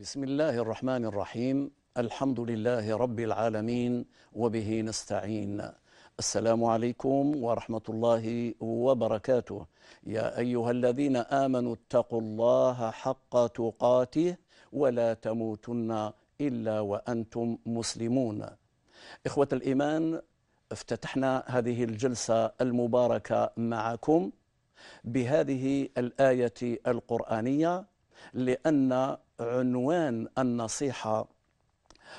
بسم الله الرحمن الرحيم الحمد لله رب العالمين وبه نستعين السلام عليكم ورحمه الله وبركاته يا ايها الذين امنوا اتقوا الله حق تقاته ولا تموتن الا وانتم مسلمون اخوه الايمان افتتحنا هذه الجلسه المباركه معكم بهذه الايه القرانيه لان عنوان النصيحه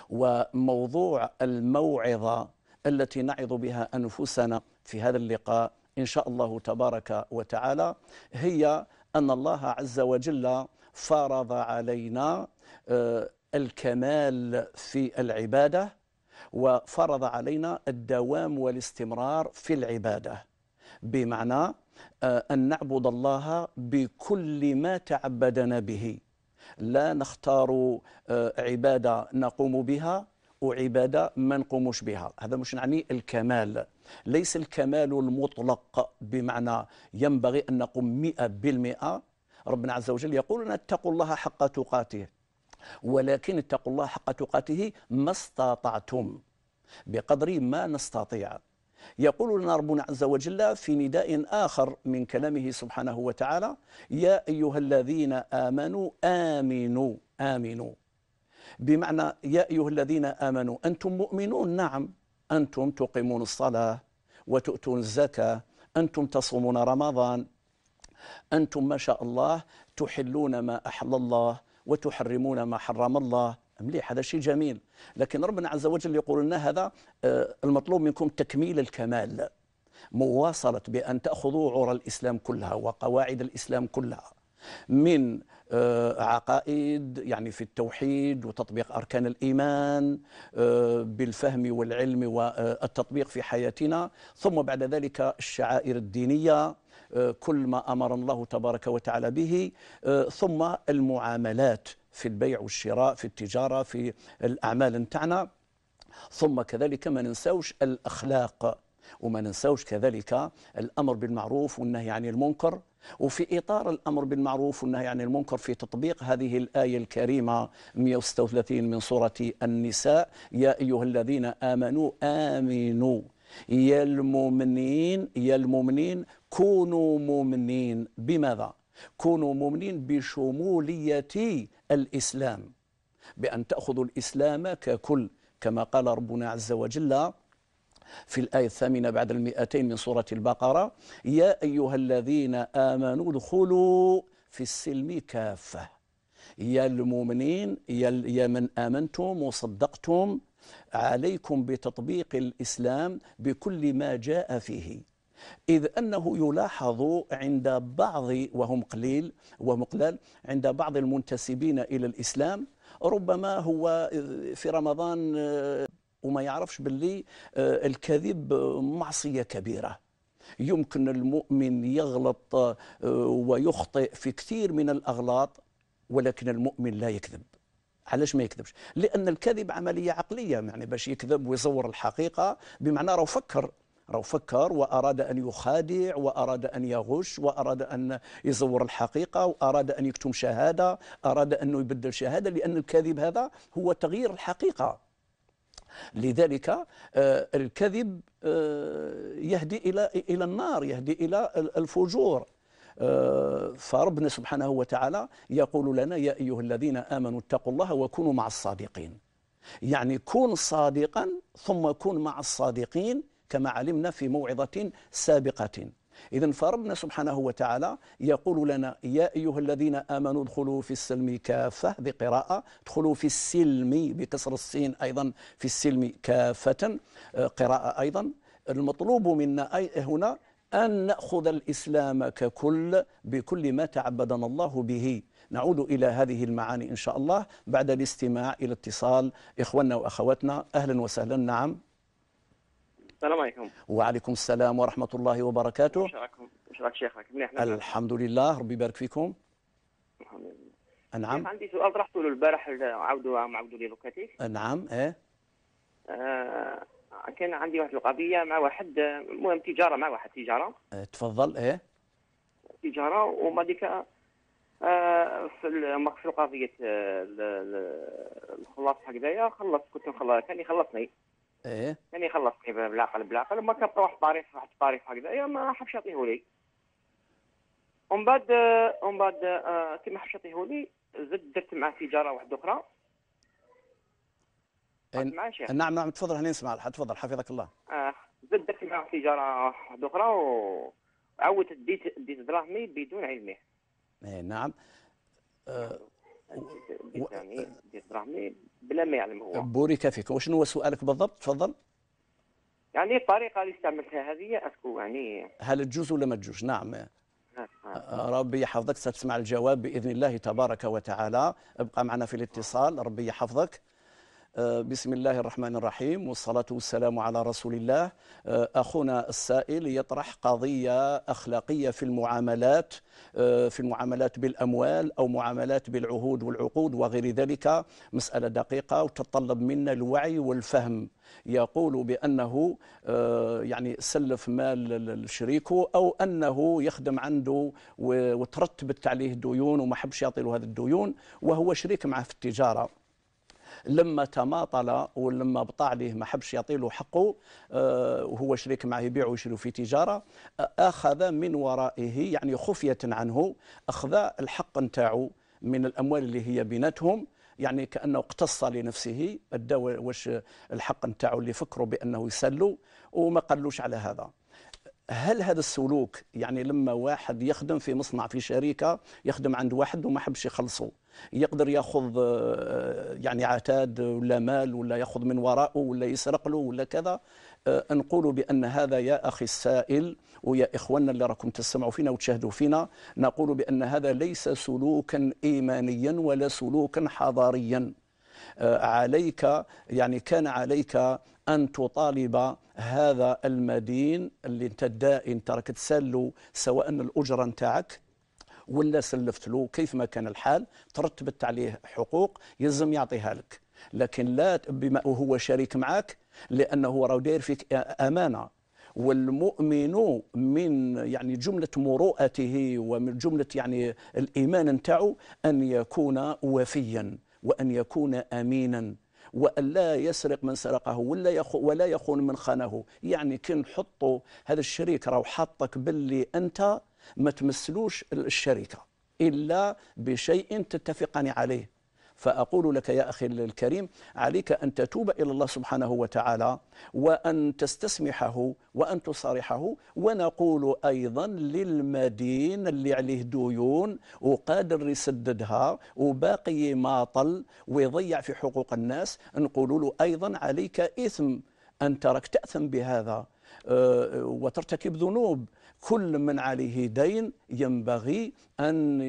وموضوع الموعظه التي نعظ بها انفسنا في هذا اللقاء ان شاء الله تبارك وتعالى هي ان الله عز وجل فرض علينا آه، الكمال في العباده وفرض علينا الدوام والاستمرار في العباده بمعنى آه، ان نعبد الله بكل ما تعبدنا به لا نختار آه، عبادة نقوم بها وعبادة ما نقوموش بها هذا مش نعني الكمال ليس الكمال المطلق بمعنى ينبغي أن نقوم مئة بالمئة ربنا عز وجل يقول لنا اتقوا الله حق تقاته ولكن اتقوا الله حق تقاته ما استطعتم بقدر ما نستطيع يقول لنا ربنا عز وجل في نداء آخر من كلامه سبحانه وتعالى يا أيها الذين آمنوا آمنوا آمنوا بمعنى يا أيها الذين آمنوا أنتم مؤمنون نعم أنتم تقيمون الصلاة وتؤتون الزكاة أنتم تصومون رمضان أنتم ما شاء الله تحلون ما أحل الله وتحرمون ما حرم الله مليح هذا شيء جميل لكن ربنا عز وجل يقول لنا هذا آه، المطلوب منكم تكميل الكمال مواصلة بأن تأخذوا عرى الإسلام كلها وقواعد الإسلام كلها من آه، عقائد يعني في التوحيد وتطبيق أركان الإيمان آه، بالفهم والعلم والتطبيق في حياتنا ثم بعد ذلك الشعائر الدينية كل ما أمرنا الله تبارك وتعالى به ثم المعاملات في البيع والشراء في التجارة في الأعمال نتاعنا ثم كذلك ما ننساوش الأخلاق وما ننساوش كذلك الأمر بالمعروف والنهي عن المنكر وفي إطار الأمر بالمعروف والنهي عن المنكر في تطبيق هذه الآية الكريمة 136 من سورة النساء يا أيها الذين آمنوا آمنوا يا المؤمنين يا المؤمنين كونوا مؤمنين بماذا؟ كونوا مؤمنين بشمولية الإسلام بأن تأخذوا الإسلام ككل كما قال ربنا عز وجل في الآية الثامنة بعد المئتين من سورة البقرة يا أيها الذين آمنوا ادخلوا في السلم كافة يا المؤمنين يا من آمنتم وصدقتم عليكم بتطبيق الإسلام بكل ما جاء فيه إذ أنه يلاحظ عند بعض وهم قليل وهم قلال عند بعض المنتسبين إلى الإسلام ربما هو في رمضان آه، وما يعرفش باللي آه، الكذب معصية كبيرة يمكن المؤمن يغلط آه، ويخطئ في كثير من الأغلاط ولكن المؤمن لا يكذب علاش ما يكذبش لان الكذب عمليه عقليه يعني باش يكذب ويصور الحقيقه بمعنى راه فكر راهو فكر واراد ان يخادع واراد ان يغش واراد ان يزور الحقيقه واراد ان يكتم شهاده اراد انه يبدل شهاده لان الكذب هذا هو تغيير الحقيقه لذلك آه، الكذب آه، يهدي الى الى النار يهدي الى الفجور آه، فربنا سبحانه وتعالى يقول لنا يا ايها الذين امنوا اتقوا الله وكونوا مع الصادقين يعني كن صادقا ثم كن مع الصادقين كما علمنا في موعظة سابقة إذا فربنا سبحانه وتعالى يقول لنا يا أيها الذين آمنوا ادخلوا في السلم كافة بقراءة ادخلوا في السلم بكسر السين أيضا في السلم كافة آه، قراءة أيضا المطلوب منا هنا أن نأخذ الإسلام ككل بكل ما تعبدنا الله به نعود إلى هذه المعاني إن شاء الله بعد الاستماع إلى اتصال إخواننا وأخواتنا أهلا وسهلا نعم السلام عليكم وعليكم السلام ورحمة الله وبركاته وش راكم وش راك شيخك منيح الحمد لله ربي يبارك فيكم الحمد لله نعم عندي سؤال طرحته له البارح عاودوا عاودوا لي لوكاتيف نعم ايه آه كان عندي واحد القضية مع واحد المهم تجارة مع واحد تجارة اه تفضل ايه تجارة وما ديك آه في في قضية آه، الخلاص هكذايا خلص كنت نخلص كان يخلصني ايه يعني خلصني بالعقل بالعقل وما كنت واحد الطريق واحد الطريق هكذا يا ما حبش يعطيهولي ومن بعد ومن بعد آه، كي ما حبش يعطيهولي زدت درت معاه تجاره واحده اخرى إيه، نعم نعم تفضل هنا نسمع تفضل حفظك الله آه زدت درت معاه تجاره واحده اخرى وعاودت ديت ديت دراهمي بدون علمه ايه نعم آه يعني ديت دراهمي بلا ما يعلم هو بورك فيك وشنو هو سؤالك بالضبط تفضل يعني الطريقه اللي استعملتها هذه اسكو يعني هل تجوز ولا ما تجوز نعم آه، آه، ربي يحفظك ستسمع الجواب باذن الله تبارك وتعالى ابقى معنا في الاتصال ربي يحفظك آه، بسم الله الرحمن الرحيم والصلاة والسلام على رسول الله آه، أخونا السائل يطرح قضية أخلاقية في المعاملات آه، في المعاملات بالأموال أو معاملات بالعهود والعقود وغير ذلك مسألة دقيقة وتتطلب منا الوعي والفهم يقول بأنه يعني سلف مال لشريكه أو أنه يخدم عنده وترتبت عليه ديون وما حبش يعطي له هذه الديون وهو شريك معه في التجارة لما تماطل ولما بطع عليه ما حبش يعطي له حقه وهو آه، شريك معه يبيع ويشري في تجاره آه، اخذ من ورائه يعني خفيه عنه اخذ الحق نتاعو من الاموال اللي هي بيناتهم يعني كانه اقتص لنفسه ادى واش الحق نتاعو اللي فكروا بانه يسلوا وما قالوش على هذا هل هذا السلوك يعني لما واحد يخدم في مصنع في شركه يخدم عند واحد وما حبش يخلصه يقدر ياخذ آه، آه، يعني عتاد ولا مال ولا ياخذ من وراءه ولا يسرق له ولا كذا آه، نقول بان هذا يا اخي السائل ويا اخواننا اللي راكم تسمعوا فينا وتشاهدوا فينا نقول بان هذا ليس سلوكا ايمانيا ولا سلوكا حضاريا عليك يعني كان عليك أن تطالب هذا المدين اللي أنت الدائن تراك سلو سواء الأجرة نتاعك ولا سلفت له كيف ما كان الحال ترتبت عليه حقوق يلزم يعطيها لك لكن لا بما هو شريك معك لانه راه داير فيك امانه والمؤمن من يعني جملة مروءته ومن جملة يعني الإيمان نتاعو أن يكون وفيا وأن يكون أمينا وأن لا يسرق من سرقه ولا ولا يخون من خانه يعني كي نحطوا هذا الشريك راه حاطك باللي أنت ما تمثلوش الشركة إلا بشيء تتفقان عليه فأقول لك يا أخي الكريم عليك أن تتوب إلى الله سبحانه وتعالى وأن تستسمحه وأن تصارحه ونقول أيضا للمدين اللي عليه ديون وقادر يسددها وباقي ماطل ويضيع في حقوق الناس نقول له أيضا عليك إثم أن ترك تأثم بهذا أه، وترتكب ذنوب كل من عليه دين ينبغي أن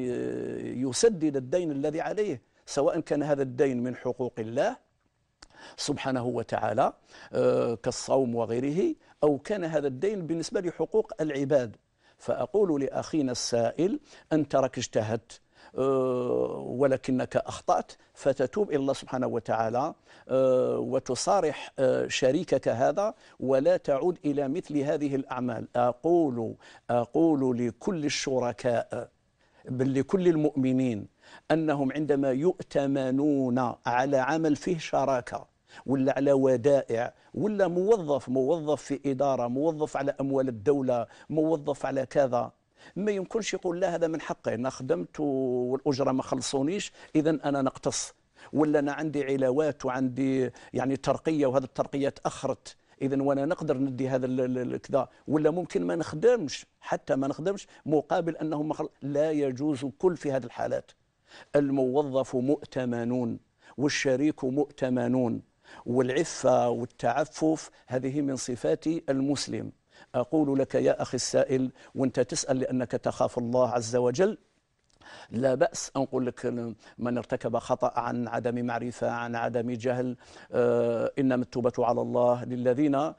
يسدد الدين الذي عليه سواء كان هذا الدين من حقوق الله سبحانه وتعالى آه، كالصوم وغيره أو كان هذا الدين بالنسبة لحقوق العباد فأقول لأخينا السائل أنت راك اجتهدت أه، ولكنك أخطأت فتتوب إلى الله سبحانه وتعالى أه، وتصارح أه، شريكك هذا ولا تعود إلى مثل هذه الأعمال أقول أقول لكل الشركاء بل لكل المؤمنين أنهم عندما يؤتمنون على عمل فيه شراكة ولا على ودائع ولا موظف موظف في إدارة موظف على أموال الدولة موظف على كذا ما يمكنش يقول لا هذا من حقي انا خدمت والاجره ما خلصونيش اذا انا نقتص ولا انا عندي علاوات وعندي يعني ترقيه وهذه الترقيه تاخرت اذا وانا نقدر ندي هذا الكذا ولا ممكن ما نخدمش حتى ما نخدمش مقابل انهم لا يجوز كل في هذه الحالات الموظف مؤتمنون والشريك مؤتمنون والعفه والتعفف هذه من صفات المسلم أقول لك يا أخي السائل وأنت تسأل لأنك تخاف الله عز وجل لا بأس أقول لك من ارتكب خطأ عن عدم معرفة عن عدم جهل آه، إنما التوبة على الله للذين آه،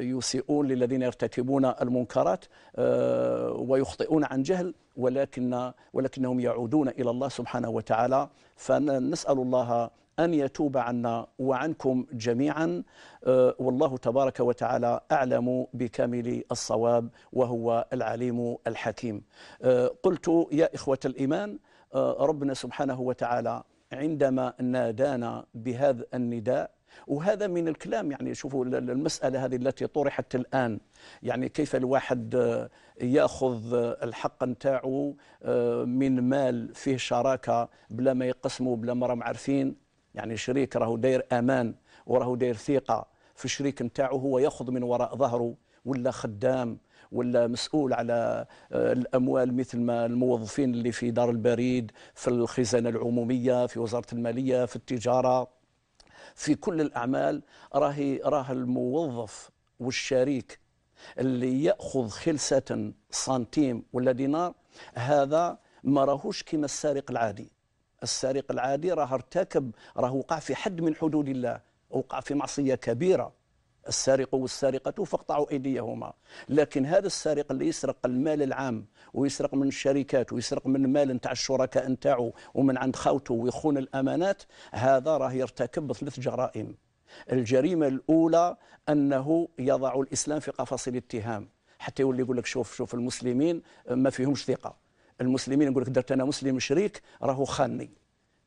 يسيئون للذين يرتكبون المنكرات آه، ويخطئون عن جهل ولكن ولكنهم يعودون إلى الله سبحانه وتعالى فنسأل الله أن يتوب عنا وعنكم جميعا أه، والله تبارك وتعالى أعلم بكامل الصواب وهو العليم الحكيم أه، قلت يا إخوة الإيمان أه، ربنا سبحانه وتعالى عندما نادانا بهذا النداء وهذا من الكلام يعني شوفوا المسألة هذه التي طرحت الآن يعني كيف الواحد ياخذ الحق نتاعو من مال فيه شراكة بلا ما يقسموا بلا ما راهم عارفين يعني شريك راهو داير امان وراهو داير ثقه في الشريك نتاعو هو ياخذ من وراء ظهره ولا خدام ولا مسؤول على آه، الاموال مثل ما الموظفين اللي في دار البريد في الخزانه العموميه في وزاره الماليه في التجاره في كل الاعمال راهي راه الموظف والشريك اللي ياخذ خلسه سنتيم ولا دينار هذا ما راهوش كما السارق العادي السارق العادي راه ارتكب راه وقع في حد من حدود الله وقع في معصية كبيرة السارق والسارقة فاقطعوا أيديهما لكن هذا السارق اللي يسرق المال العام ويسرق من الشركات ويسرق من مال نتاع الشركاء نتاعو ومن عند خاوته ويخون الأمانات هذا راه يرتكب ثلاث جرائم الجريمة الأولى أنه يضع الإسلام في قفص الاتهام حتى يولي يقول لك شوف شوف المسلمين ما فيهمش ثقة المسلمين يقول لك درت انا مسلم شريك راهو خاني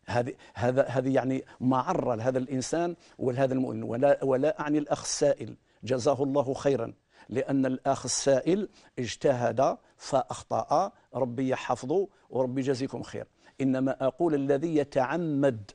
هذه هذا هذه يعني معره لهذا الانسان ولهذا المؤمن ولا ولا اعني الاخ السائل جزاه الله خيرا لأن الأخ السائل اجتهد فأخطأ ربي يحفظه وربي يجازيكم خير إنما أقول الذي يتعمد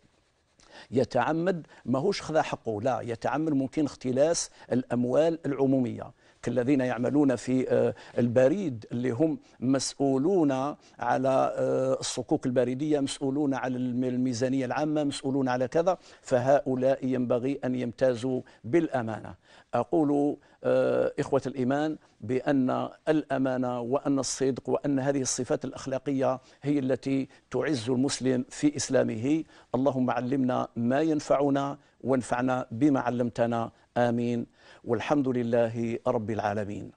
يتعمد ماهوش خذا حقه لا يتعمد ممكن اختلاس الأموال العمومية الذين يعملون في آه، البريد اللي هم مسؤولون على آه، الصكوك البريدية مسؤولون على الميزانية العامة مسؤولون على كذا فهؤلاء ينبغي أن يمتازوا بالأمانة أقول آه، إخوة الإيمان بأن الأمانة وأن الصدق وأن هذه الصفات الأخلاقية هي التي تعز المسلم في إسلامه اللهم علمنا ما ينفعنا وانفعنا بما علمتنا آمين والحمد لله رب العالمين